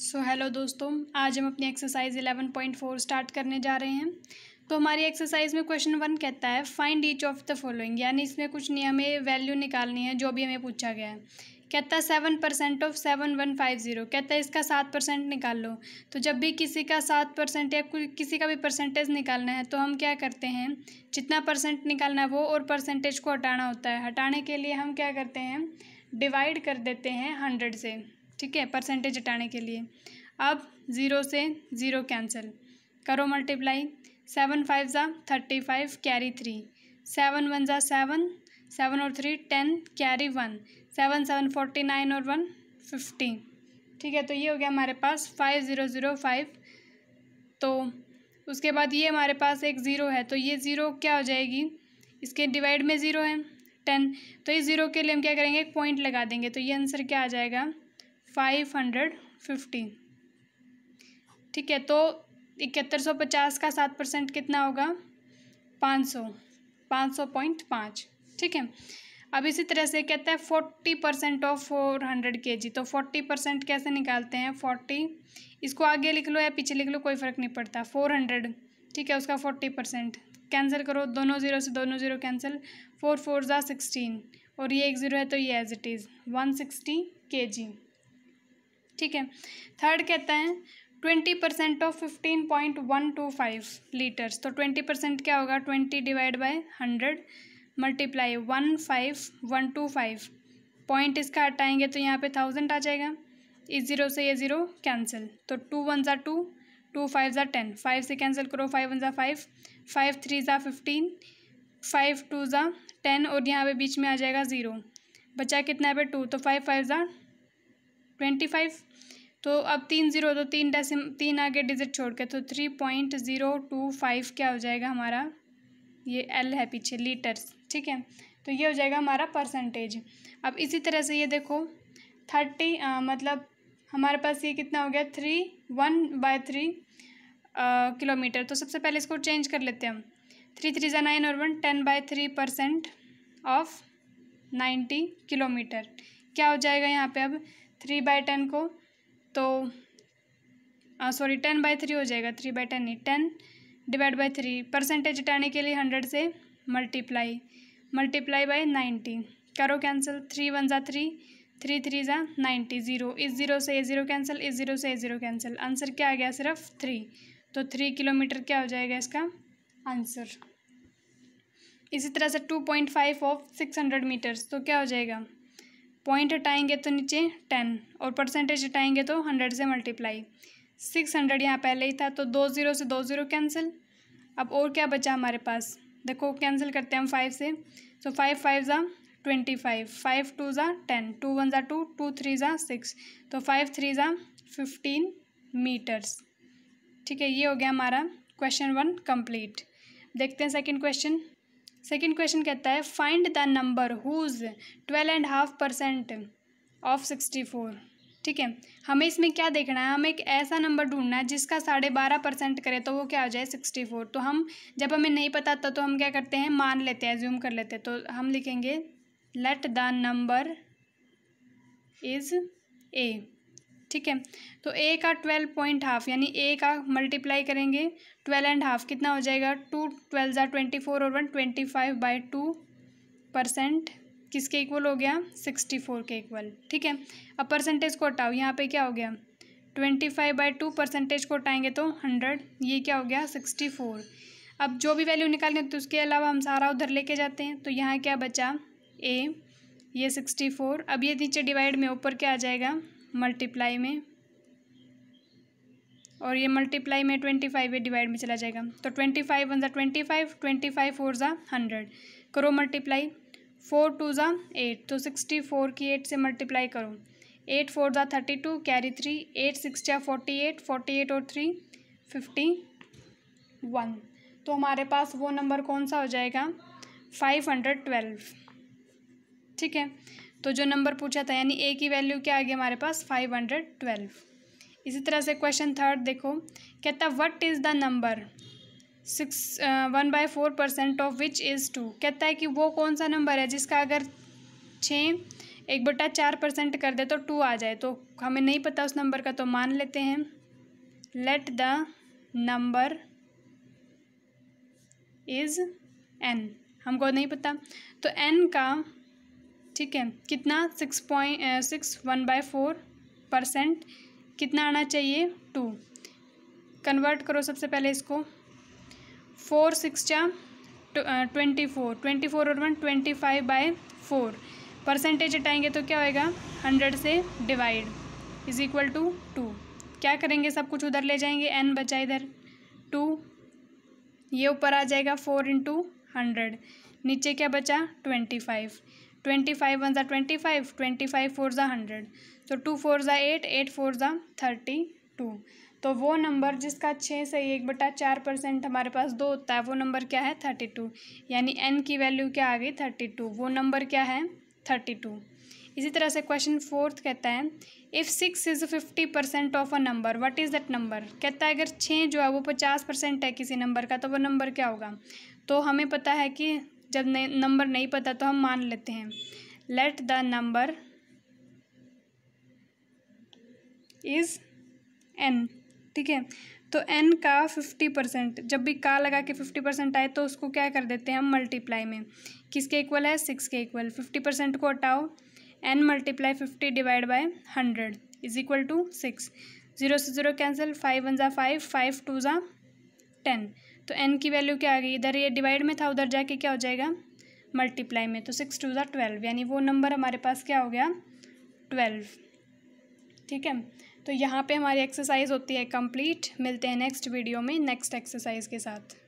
सो so, hello दोस्तों आज हम अपनी एक्सरसाइज पॉइंट फोर स्टार्ट करने जा रहे हैं तो हमारी एक्सरसाइज में क्वेश्चन वन कहता है find each of the following यानी इसमें कुछ नहीं हमें वैल्यू निकालनी है जो भी हमें पूछा गया है कहता है seven percent of seven one five zero कहता है इसका सात परसेंट निकाल लो तो जब भी किसी का सात परसेंट या किसी का भी परसेंटेज निकालना है तो हम क्या करते हैं जितना परसेंट निकालना है वो और परसेंटेज को हटाना होता है हटाने के लिए हम क्या करते हैं डिवाइड कर देते हैं हंड्रेड से ठीक है परसेंटेज हटाने के लिए अब ज़ीरो से ज़ीरो कैंसिल करो मल्टीप्लाई सेवन फाइव ज़ा thirty five carry three seven one ज़ा सेवन सेवन और three ten carry one seven seven forty nine और वन फिफ्टी ठीक है तो ये हो गया हमारे पास फाइव ज़ीरो ज़ीरो फाइव तो उसके बाद ये हमारे पास एक ज़ीरो है तो ये ज़ीरो क्या हो जाएगी इसके डिवाइड में ज़ीरो है टेन तो इस ज़ीरो के लिए हम क्या करेंगे एक पॉइंट लगा देंगे तो ये आंसर क्या आ जाएगा फाइव हंड्रेड फिफ्टी ठीक है तो इकहत्तर सौ पचास का सात परसेंट कितना होगा पाँच सौ पाँच सौ पॉइंट पाँच ठीक है अब इसी तरह से कहता है forty percent of four hundred K G तो फोर्टी परसेंट कैसे निकालते हैं फोर्टी इसको आगे लिख लो या पीछे लिख लो कोई फ़र्क नहीं पड़ता फोर हंड्रेड ठीक है उसका फोर्टी परसेंट कैंसिल करो दोनों ज़ीरो से दोनों ज़ीरो कैंसिल फोर फोर ज़ा सिक्सटीन और ये एक ज़ीरो है तो ये as it is one sixty K G ठीक है थर्ड कहता है twenty percent of fifteen point one two five litres तो ट्वेंटी परसेंट क्या होगा twenty divide by hundred multiply one five one two five point इसका हटाएंगे तो यहाँ पे थाउजेंड आ जाएगा इस ज़ीरो से ये ज़ीरो कैंसिल तो टू वन ज़ा टू टू फाइव ज़ा टेन फाइव से कैंसिल करो फाइव वन ज़ा फाइव फाइव थ्री ज़ा फिफ्टीन फाइव टू ज़ा टेन और यहाँ पे बीच में आ जाएगा ज़ीरो बचा कितना है पे टू तो फाइव फाइव ज़ा ट्वेंटी फाइव तो अब तीन ज़ीरो तो तीन डेसिम तीन आगे डिजिट छोड़ के तो three point zero two five क्या हो जाएगा हमारा ये एल है पीछे लीटर्स ठीक है तो ये हो जाएगा हमारा परसेंटेज अब इसी तरह से ये देखो थर्टी मतलब हमारे पास ये कितना हो गया three one by three kilometre तो सबसे पहले इसको चेंज कर लेते हैं हम थ्री थ्री जै नाइन और one ten by three percent of ninety kilometre क्या हो जाएगा यहाँ पे अब थ्री बाय टेन को तो सॉरी टेन बाय थ्री हो जाएगा थ्री बाय टेन नहीं ten divide by three percentage हटाने के लिए हंड्रेड से मल्टीप्लाई मल्टीप्लाई बाय नाइन्टी करो कैंसिल थ्री वन ज़ा थ्री थ्री थ्री ज़ा नाइन्टी ज़ीरो इस ज़ीरो से ए ज़ीरो कैंसिल इस ज़ीरो से ए ज़ीरो कैंसिल आंसर क्या आ गया सिर्फ थ्री तो थ्री किलोमीटर क्या हो जाएगा इसका आंसर इसी तरह से two point five of six hundred metres तो क्या हो जाएगा पॉइंट हटाएंगे तो नीचे टेन और परसेंटेज हटाएंगे तो हंड्रेड से मल्टीप्लाई सिक्स हंड्रेड यहाँ पहले ही था तो दो ज़ीरो से दो ज़ीरो कैंसिल अब और क्या बचा हमारे पास देखो कैंसिल करते हैं हम फाइव से सो तो फाइव फाइव ज़ा ट्वेंटी फाइव फाइव टू ज़ा टेन टू वन ज़ा टू टू थ्री ज़ा सिक्स तो फाइव थ्री ज़ा फिफ्टीन मीटर्स ठीक है ये हो गया हमारा क्वेश्चन वन कम्प्लीट देखते हैं सेकेंड क्वेश्चन सेकेंड क्वेश्चन कहता है find the number whose twelve and half percent of sixty four ठीक है हमें इसमें क्या देखना है हमें एक ऐसा नंबर ढूंढना है जिसका साढ़े बारह परसेंट करे तो वो क्या हो जाए सिक्सटी फोर तो हम जब हमें नहीं पता था तो हम क्या करते हैं मान लेते हैं ज्यूम कर लेते हैं तो हम लिखेंगे let the number is A ठीक है तो ए का ट्वेल्व पॉइंट हाफ यानी ए का मल्टीप्लाई करेंगे ट्वेल्व एंड हाफ कितना हो जाएगा टू ट्वेल्व ज़ार ट्वेंटी फोर और one twenty five by two percent किसके इक्वल हो गया सिक्सटी फोर के इक्वल ठीक है अब परसेंटेज को हटाओ यहाँ पे क्या हो गया twenty five by two percentage को हटाएंगे तो हंड्रेड ये क्या हो गया सिक्सटी फोर अब जो भी वैल्यू निकालेंगे तो उसके अलावा हम सारा उधर लेके जाते हैं तो यहाँ क्या बचा ए ये सिक्सटी फोर अब ये नीचे डिवाइड में ऊपर क्या आ जाएगा मल्टीप्लाई में और ये मल्टीप्लाई में ट्वेंटी फाइव है डिवाइड में चला जाएगा तो ट्वेंटी फाइव वन ज़ा twenty five twenty five four ज़ा हंड्रेड करो मल्टीप्लाई फोर टू ज़ा एट तो सिक्सटी फोर की एट से मल्टीप्लाई करो एट फोर ज़ा thirty two carry three eight six या फोर्टी एट फोर्टी एट और थ्री फिफ्टी वन तो हमारे पास वो नंबर कौन सा हो जाएगा फाइव हंड्रेड ट्वेल्व ठीक है तो जो नंबर पूछा था यानी ए की वैल्यू क्या आ गई हमारे पास फाइव हंड्रेड ट्वेल्व इसी तरह से क्वेश्चन थर्ड देखो कहता what is the number six one by four percent of which is two कहता है कि वो कौन सा नंबर है जिसका अगर छः एक बटा चार परसेंट कर दे तो टू आ जाए तो हमें नहीं पता उस नंबर का तो मान लेते हैं let the number is n हमको नहीं पता तो एन का ठीक है कितना six point six one by four percent कितना आना चाहिए टू कन्वर्ट करो सबसे पहले इसको फोर सिक्स चा ट्वेंटी फोर ट्वेंटी फोर और one twenty five by four percentage हटाएंगे तो क्या होएगा हंड्रेड से divide is equal to two क्या करेंगे सब कुछ उधर ले जाएंगे एन बचा इधर टू ये ऊपर आ जाएगा फोर इंटू हंड्रेड नीचे क्या बचा twenty five twenty five one ज़ा twenty five twenty five four ज़ा हंड्रेड तो टू फोर ज़ा एट एट फोर ज़ा थर्टी टू तो वो नंबर जिसका छः से एक बटा चार परसेंट हमारे पास दो होता है वो नंबर क्या है थर्टी टू यानी एन की वैल्यू क्या आ गई थर्टी टू वो नंबर क्या है थर्टी टू इसी तरह से क्वेश्चन फोर्थ कहता है if six is fifty percent of a number what is that number कहता है अगर छः जो है वो पचास परसेंट है किसी नंबर का तो वो नंबर क्या होगा तो हमें पता है कि जब नंबर नहीं पता तो हम मान लेते हैं let the number is n ठीक है तो एन का फिफ्टी परसेंट जब भी का लगा के फिफ्टी परसेंट आए तो उसको क्या कर देते हैं हम मल्टीप्लाई में किसके इक्वल है सिक्स के इक्वल फिफ्टी परसेंट को हटाओ n multiply fifty divide by hundred is equal to six zero से जीरो कैंसिल फाइव वन ज़ा फाइव फाइव टू ज़ा टेन तो एन की वैल्यू क्या आ गई इधर ये डिवाइड में था उधर जाके क्या हो जाएगा मल्टीप्लाई में तो सिक्स टू ज़ा ट्वेल्व यानी वो नंबर हमारे पास क्या हो गया ट्वेल्व ठीक है तो यहाँ पे हमारी एक्सरसाइज होती है कंप्लीट मिलते हैं नेक्स्ट वीडियो में नेक्स्ट एक्सरसाइज के साथ